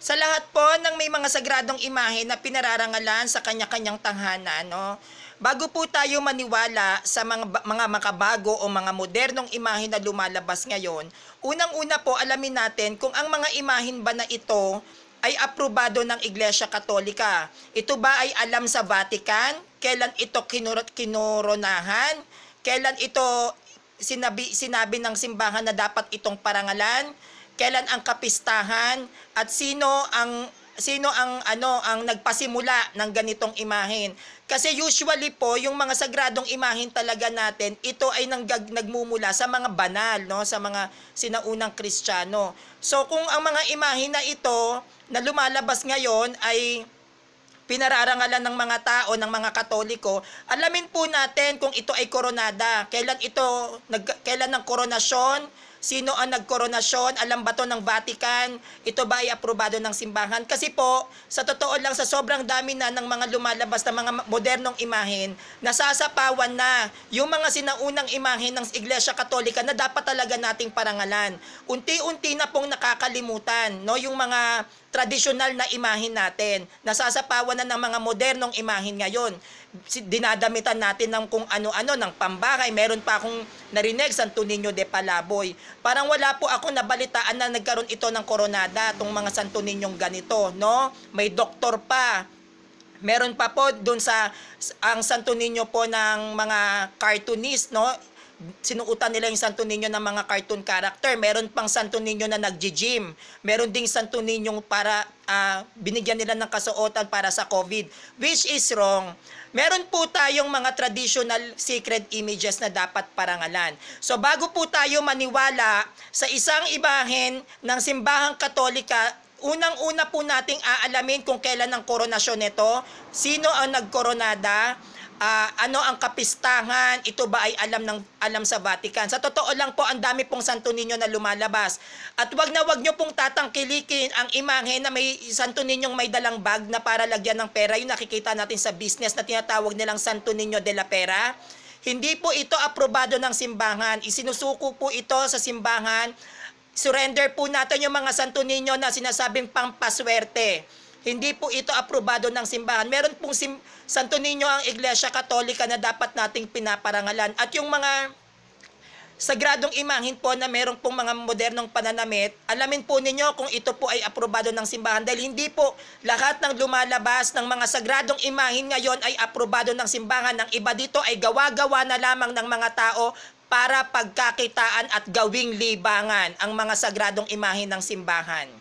Sa lahat po ng may mga sagradong imahe na pinararangalan sa kanya-kanyang tanghana, no? Bago po tayo maniwala sa mga, mga makabago o mga modernong imahe na lumalabas ngayon, unang-una po alamin natin kung ang mga imahin ba na ito ay aprobado ng Iglesia Katolika. Ito ba ay alam sa Vatican? Kailan ito kinurot kinoronahan? Kailan ito sinabi, sinabi ng simbahan na dapat itong parangalan? kailan ang kapistahan at sino ang sino ang ano ang nagpasimula ng ganitong imahin. Kasi usually po yung mga sagradong imahin talaga natin, ito ay nang nagmumula sa mga banal no, sa mga sinaunang Kristiyano. So kung ang mga imahin na ito na lumalabas ngayon ay pinararangalan ng mga tao, ng mga katoliko, alamin po natin kung ito ay koronada, kailan ito, nag, kailan ang koronasyon, Sino ang nagkoronasyon? Alam ba to ng Vatican? Ito ba ay aprobado ng simbahan? Kasi po, sa totoo lang, sa sobrang dami na ng mga lumalabas na mga modernong imahin, nasasapawan na yung mga sinaunang imahin ng Iglesia Katolika na dapat talaga nating parangalan. Unti-unti na pong nakakalimutan no, yung mga traditional na imahin natin. Nasasapawan na ng mga modernong imahin ngayon. Dinadamitan natin ng kung ano-ano, ng pambahay. Meron pa akong narinig, Santo Niño de Palaboy. Parang wala po ako nabalitaan na nagkaroon ito ng koronada, tong mga santo ninyong ganito, no? May doktor pa. Meron pa po doon sa ang santo ninyo po ng mga cartoonist, no? sinuutan nila yung Santo Niño ng mga cartoon character. Meron pang Santo Niño na nagji-gym. Meron ding Santo Niño para uh, binigyan nila ng kasuotan para sa COVID, which is wrong. Meron po tayong mga traditional sacred images na dapat parangalan. So bago po tayo maniwala sa isang ibahin ng simbahang katolika, unang-una po nating aalamin kung kailan ang koronasyon nito, sino ang nagkoronada, uh, ano ang kapistahan, ito ba ay alam ng alam sa Vatican. Sa totoo lang po, ang dami pong santo ninyo na lumalabas. At wag na wag nyo pong tatangkilikin ang imahe na may santo ninyong may dalang bag na para lagyan ng pera. Yung nakikita natin sa business na tinatawag nilang santo ninyo de la pera. Hindi po ito aprobado ng simbahan. Isinusuko po ito sa simbahan. Surrender po natin yung mga santo ninyo na sinasabing pampaswerte. Hindi po ito aprobado ng simbahan. Meron pong sim Santo Niño ang Iglesia Katolika na dapat nating pinaparangalan. At yung mga sagradong imahin po na meron pong mga modernong pananamit, alamin po ninyo kung ito po ay aprobado ng simbahan dahil hindi po lahat ng lumalabas ng mga sagradong imahin ngayon ay aprobado ng simbahan. Ang iba dito ay gawa-gawa na lamang ng mga tao para pagkakitaan at gawing libangan ang mga sagradong imahin ng simbahan.